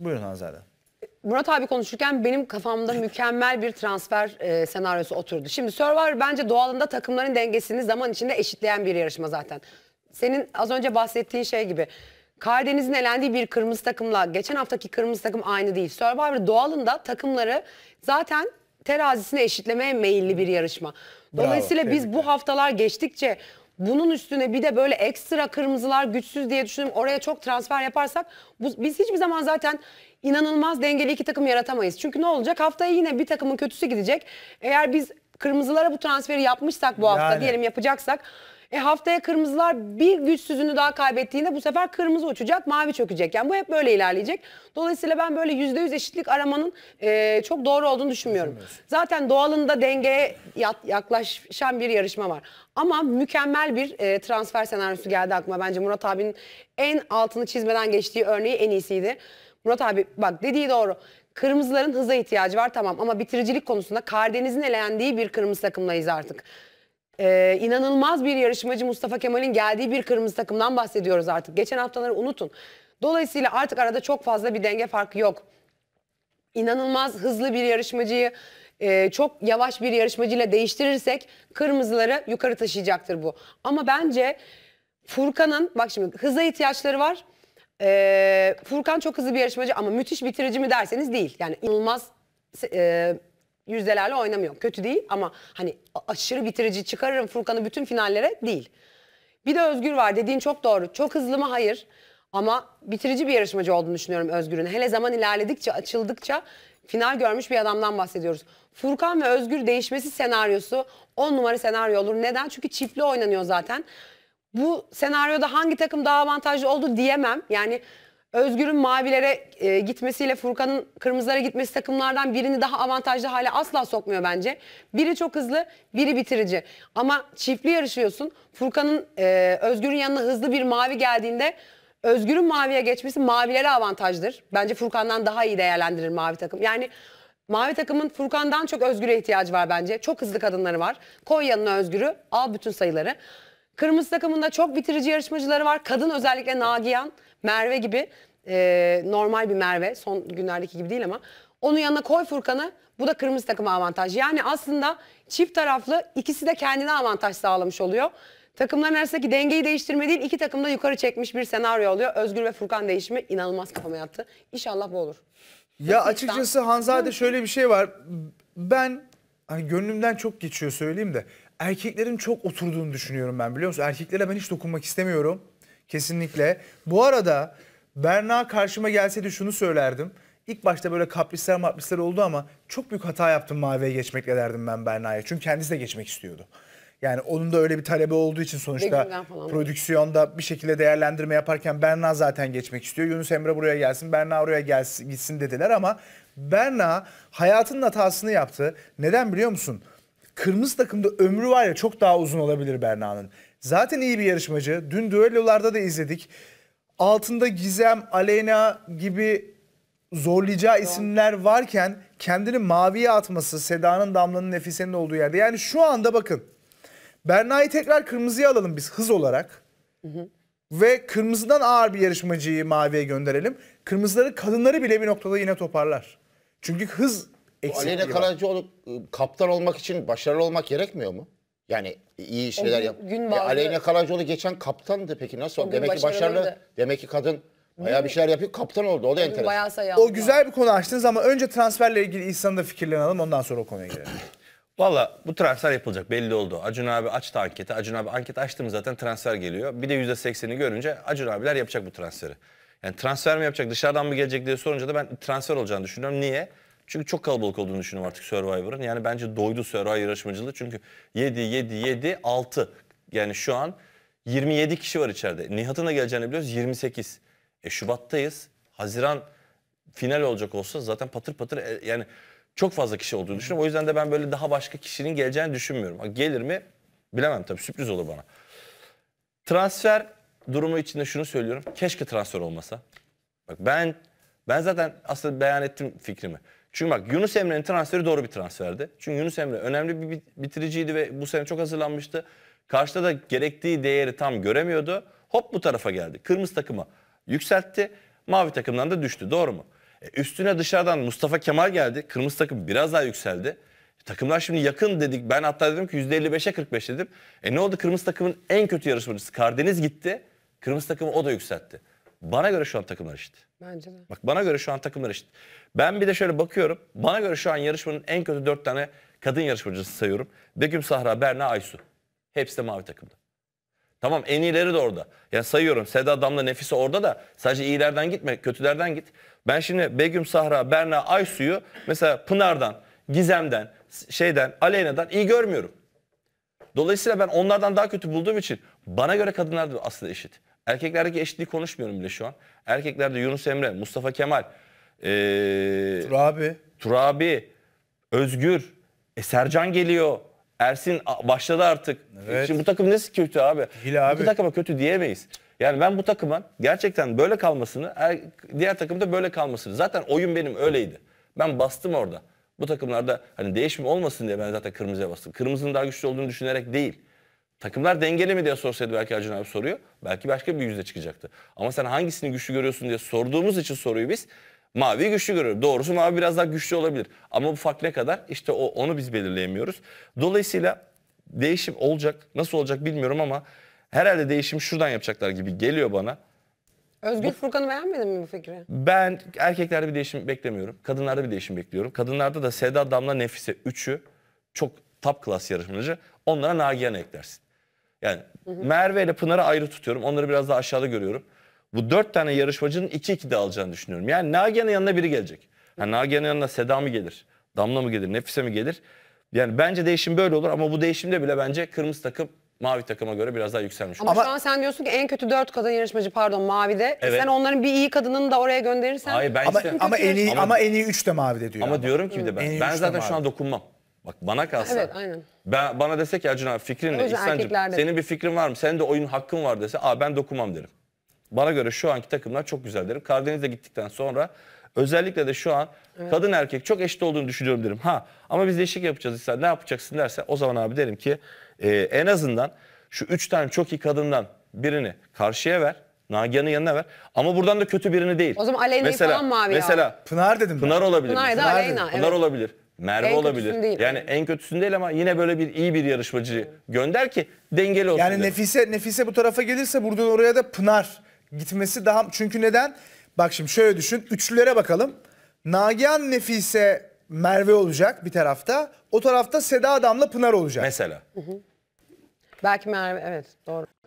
Buyurun Hanzade. Murat abi konuşurken benim kafamda mükemmel bir transfer e, senaryosu oturdu. Şimdi Survivor bence doğalında takımların dengesini zaman içinde eşitleyen bir yarışma zaten. Senin az önce bahsettiğin şey gibi. Karadeniz'in elendiği bir kırmızı takımla geçen haftaki kırmızı takım aynı değil. Survivor doğalında takımları zaten terazisini eşitlemeye meyilli bir yarışma. Dolayısıyla Bravo, biz bu haftalar geçtikçe bunun üstüne bir de böyle ekstra kırmızılar güçsüz diye düşündüm. Oraya çok transfer yaparsak bu, biz hiçbir zaman zaten inanılmaz dengeli iki takım yaratamayız. Çünkü ne olacak? Haftaya yine bir takımın kötüsü gidecek. Eğer biz kırmızılara bu transferi yapmışsak bu hafta Yani. diyelim yapacaksak e haftaya kırmızılar bir güçsüzünü daha kaybettiğinde bu sefer kırmızı uçacak, mavi çökecek. Yani bu hep böyle ilerleyecek. Dolayısıyla ben böyle yüzde yüz eşitlik aramanın e, çok doğru olduğunu düşünmüyorum. Zaten doğalında dengeye yaklaşan bir yarışma var. Ama mükemmel bir e, transfer senaryosu geldi aklıma. Bence Murat abinin en altını çizmeden geçtiği örneği en iyisiydi. Murat abi bak dediği doğru. Kırmızıların hıza ihtiyacı var tamam ama bitiricilik konusunda Kardeniz'in elendiği bir kırmızı takımdayız artık. Ee, inanılmaz bir yarışmacı Mustafa Kemal'in geldiği bir kırmızı takımdan bahsediyoruz artık. Geçen haftaları unutun. Dolayısıyla artık arada çok fazla bir denge farkı yok. İnanılmaz hızlı bir yarışmacıyı e, çok yavaş bir yarışmacıyla değiştirirsek kırmızıları yukarı taşıyacaktır bu. Ama bence Furkan'ın bak şimdi hıza ihtiyaçları var. Ee, Furkan çok hızlı bir yarışmacı ama müthiş bitirici mi derseniz değil. Yani inanılmaz e, yüzdelerle oynamıyor. Kötü değil ama hani aşırı bitirici çıkarırım Furkan'ı bütün finallere değil. Bir de Özgür var dediğin çok doğru. Çok hızlı mı? Hayır. Ama bitirici bir yarışmacı olduğunu düşünüyorum Özgür'ün. Hele zaman ilerledikçe, açıldıkça final görmüş bir adamdan bahsediyoruz. Furkan ve Özgür değişmesi senaryosu 10 numara senaryo olur. Neden? Çünkü çiftli oynanıyor zaten. Bu senaryoda hangi takım daha avantajlı oldu diyemem. Yani Özgür'ün mavilere e, gitmesiyle Furkan'ın kırmızılara gitmesi takımlardan birini daha avantajlı hale asla sokmuyor bence. Biri çok hızlı, biri bitirici. Ama çiftli yarışıyorsun. Furkan'ın e, Özgür'ün yanına hızlı bir mavi geldiğinde Özgür'ün maviye geçmesi mavilere avantajdır. Bence Furkan'dan daha iyi değerlendirir mavi takım. Yani Mavi takımın Furkan'dan çok Özgür'e ihtiyacı var bence. Çok hızlı kadınları var. Koy yanına Özgür'ü, al bütün sayıları. Kırmızı takımında çok bitirici yarışmacıları var. Kadın özellikle Nagihan. Merve gibi e, normal bir Merve son günlerdeki gibi değil ama onun yanına koy Furkan'ı bu da kırmızı takıma avantaj. Yani aslında çift taraflı ikisi de kendine avantaj sağlamış oluyor. Takımların arasındaki dengeyi değiştirme değil iki takım da yukarı çekmiş bir senaryo oluyor. Özgür ve Furkan değişimi inanılmaz kafama yattı. İnşallah bu olur. Ya Hırsistan. açıkçası Hanzade şöyle bir şey var. Ben hani gönlümden çok geçiyor söyleyeyim de erkeklerin çok oturduğunu düşünüyorum ben biliyor musun? Erkeklere ben hiç dokunmak istemiyorum. Kesinlikle. Bu arada Berna karşıma gelseydi şunu söylerdim. İlk başta böyle kaprisler maprisler oldu ama çok büyük hata yaptım maviye geçmekle derdim ben Berna'ya. Çünkü kendisi de geçmek istiyordu. Yani onun da öyle bir talebi olduğu için sonuçta prodüksiyonda bir şekilde değerlendirme yaparken Berna zaten geçmek istiyor. Yunus Emre buraya gelsin, Berna oraya gelsin, gitsin dediler ama Berna hayatının hatasını yaptı. Neden biliyor musun? Kırmızı takımda ömrü var ya çok daha uzun olabilir Berna'nın. Zaten iyi bir yarışmacı. Dün düellolarda da izledik. Altında Gizem, Aleyna gibi zorlayacağı isimler varken kendini maviye atması Seda'nın Damla'nın Nefise'nin olduğu yerde. Yani şu anda bakın Berna'yı tekrar kırmızıya alalım biz hız olarak. Hı hı. Ve kırmızıdan ağır bir yarışmacıyı maviye gönderelim. Kırmızıları kadınları bile bir noktada yine toparlar. Çünkü hız eksikliği Aleyna var. Karancıoğlu ıı, kaptan olmak için başarılı olmak gerekmiyor mu? Yani iyi şeyler yap. Gün e, Aleyna Karacoğlu geçen kaptandı peki nasıl? O demek ki başarılı. Demek ki kadın bayağı bir şeyler yapıyor. Kaptan oldu. O da enteresan. Bayağı sayı O güzel bir konu açtınız ama önce transferle ilgili İhsan'ın da fikirlerini alalım. Ondan sonra o konuya girelim. Valla bu transfer yapılacak belli oldu. Acun abi açtı anketi. Acun abi anket açtım zaten transfer geliyor. Bir de %80'i görünce Acun abiler yapacak bu transferi. Yani transfer mi yapacak dışarıdan mı gelecek diye sorunca da ben transfer olacağını düşünüyorum. Niye? Çünkü çok kalabalık olduğunu düşünüyorum artık Survivor'ın. Yani bence doydu Survivor yarışmacılığı. Çünkü 7, 7, 7, 6. Yani şu an 27 kişi var içeride. Nihat'ın da geleceğini biliyoruz 28. E Şubat'tayız. Haziran final olacak olsa zaten patır patır e, yani çok fazla kişi olduğunu düşünüyorum. O yüzden de ben böyle daha başka kişinin geleceğini düşünmüyorum. gelir mi bilemem tabii sürpriz olur bana. Transfer durumu içinde şunu söylüyorum. Keşke transfer olmasa. Bak ben ben zaten aslında beyan ettim fikrimi. Çünkü bak Yunus Emre'nin transferi doğru bir transferdi. Çünkü Yunus Emre önemli bir bitiriciydi ve bu sene çok hazırlanmıştı. Karşıda da gerektiği değeri tam göremiyordu. Hop bu tarafa geldi. Kırmızı takımı yükseltti. Mavi takımdan da düştü. Doğru mu? E, üstüne dışarıdan Mustafa Kemal geldi. Kırmızı takım biraz daha yükseldi. E, takımlar şimdi yakın dedik. Ben hatta dedim ki %55'e 45 dedim. E ne oldu? Kırmızı takımın en kötü yarışmacısı Kardeniz gitti. Kırmızı takımı o da yükseltti. Bana göre şu an takımlar eşit. Bence de. Bak bana göre şu an takımlar eşit. Ben bir de şöyle bakıyorum. Bana göre şu an yarışmanın en kötü dört tane kadın yarışmacısı sayıyorum. Begüm Sahra, Berna, Aysu. Hepsi de mavi takımda. Tamam en iyileri de orada. Yani sayıyorum Seda Damla Nefise orada da sadece iyilerden gitme kötülerden git. Ben şimdi Begüm Sahra, Berna, Aysu'yu mesela Pınar'dan, Gizem'den, şeyden, Aleyna'dan iyi görmüyorum. Dolayısıyla ben onlardan daha kötü bulduğum için bana göre kadınlar da aslında eşit. Erkeklerdeki eşitliği konuşmuyorum bile şu an. Erkeklerde Yunus Emre, Mustafa Kemal, ee, Turabi. Turabi, Özgür, e, Sercan geliyor. Ersin başladı artık. Evet. Şimdi bu takım nesi kötü abi? Değil abi. Bu takıma kötü diyemeyiz. Yani ben bu takımın gerçekten böyle kalmasını, er, diğer takımda böyle kalmasını. Zaten oyun benim öyleydi. Ben bastım orada. Bu takımlarda hani değişim olmasın diye ben zaten kırmızıya bastım. Kırmızının daha güçlü olduğunu düşünerek değil. Takımlar dengeli mi diye sorsaydı belki Acun abi soruyor. Belki başka bir yüzde çıkacaktı. Ama sen hangisini güçlü görüyorsun diye sorduğumuz için soruyu biz mavi güçlü görüyor. Doğrusu mavi biraz daha güçlü olabilir. Ama bu fark ne kadar? İşte o, onu biz belirleyemiyoruz. Dolayısıyla değişim olacak. Nasıl olacak bilmiyorum ama herhalde değişim şuradan yapacaklar gibi geliyor bana. Özgür Furkan'ı beğenmedin mi bu fikri? Ben erkeklerde bir değişim beklemiyorum. Kadınlarda bir değişim bekliyorum. Kadınlarda da Seda Damla Nefise üçü çok top class yarışmacı. Onlara Nagihan'ı eklersin. Yani hı hı. Merve ile Pınar'ı ayrı tutuyorum. Onları biraz daha aşağıda görüyorum. Bu dört tane yarışmacının iki iki de alacağını düşünüyorum. Yani Nagihan'ın yanına biri gelecek. Yani Nagihan'ın yanına Seda mı gelir? Damla mı gelir? Nefise mi gelir? Yani bence değişim böyle olur ama bu değişimde bile bence kırmızı takım mavi takıma göre biraz daha yükselmiş. Ama, ama şu an sen diyorsun ki en kötü dört kadın yarışmacı pardon mavide. E evet. Sen onların bir iyi kadının da oraya gönderirsen. Hayır ben ama, ama en iyi ama, ama en iyi 3 de mavide diyor. Ama, ama. diyorum ki bir de ben. ben zaten şu an dokunmam. Bak bana kalsa. Evet aynen. Ben, bana dese ki Acun abi fikrin ne? İhsan'cığım senin bir fikrin var mı? Senin de oyun hakkın var dese aa ben dokunmam derim. Bana göre şu anki takımlar çok güzel derim. Karadeniz'e gittikten sonra özellikle de şu an evet. kadın erkek çok eşit olduğunu düşünüyorum derim. Ha ama biz değişik yapacağız İhsan ne yapacaksın derse o zaman abi derim ki e, en azından şu üç tane çok iyi kadından birini karşıya ver. Nagihan'ın yanına ver. Ama buradan da kötü birini değil. O zaman Aleyna'yı falan mavi Mesela ya. Mesela Pınar dedim. Pınar ben. olabilir. Pınar, Pınar, Aleyna, Pınar evet. olabilir. Merve en olabilir. Değil. Yani en kötüsün değil ama yine böyle bir iyi bir yarışmacı gönder ki dengeli olsun. Yani derim. Nefise Nefise bu tarafa gelirse buradan oraya da Pınar gitmesi daha çünkü neden? Bak şimdi şöyle düşün. Üçlülere bakalım. Nagihan Nefise Merve olacak bir tarafta. O tarafta Seda Adam'la Pınar olacak. Mesela. Belki Merve evet doğru.